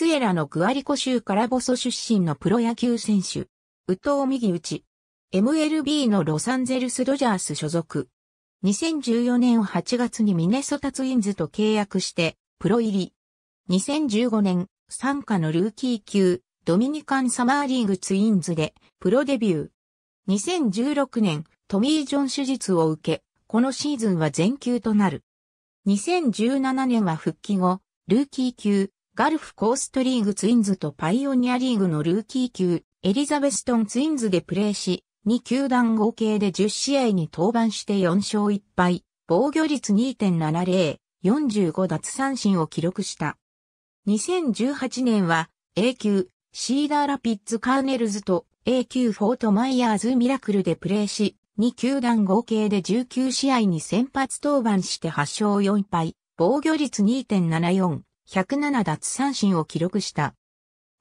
スツエラのグアリコ州カラボソ出身のプロ野球選手。宇藤右打 MLB のロサンゼルスドジャース所属。2014年8月にミネソタツインズと契約して、プロ入り。2015年、参加のルーキー級、ドミニカンサマーリーグツインズで、プロデビュー。2016年、トミー・ジョン手術を受け、このシーズンは全球となる。2017年は復帰後、ルーキー級、ガルフコーストリーグツインズとパイオニアリーグのルーキー級、エリザベストンツインズでプレーし、2球団合計で10試合に登板して4勝1敗、防御率2.70、45奪三振を記録した。2018年は A 級シーダーラピッツカーネルズと A 級フォートマイヤーズミラクルでプレーし、2球団合計で19試合に先発登板して8勝4敗、防御率2.74、107奪三振を記録した。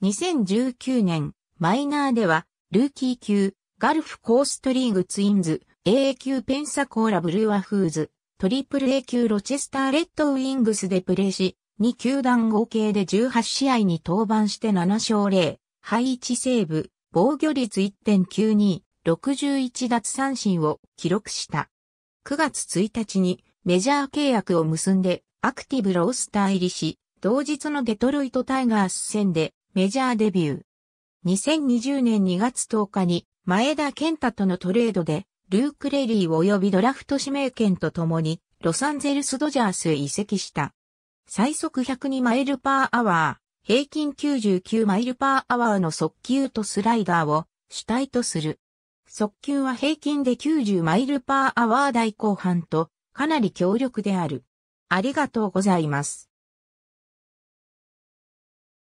2019年、マイナーでは、ルーキー級、ガルフコーストリーグツインズ、AA 級ペンサコーラブルーワフーズ、トリプル A 級ロチェスターレッドウィングスでプレーし、2球団合計で18試合に登板して7勝0、敗1セーブ、防御率1.92、61奪三振を記録した。9月1日にメジャー契約を結んでアクティブロースター入りし、同日のデトロイトタイガース戦でメジャーデビュー。2020年2月10日に前田健太とのトレードでルーク・レリー及びドラフト指名権とともにロサンゼルス・ドジャースへ移籍した。最速102マイルパーアワー、平均99マイルパーアワーの速球とスライダーを主体とする。速球は平均で90マイルパーアワー大後半とかなり強力である。ありがとうございます。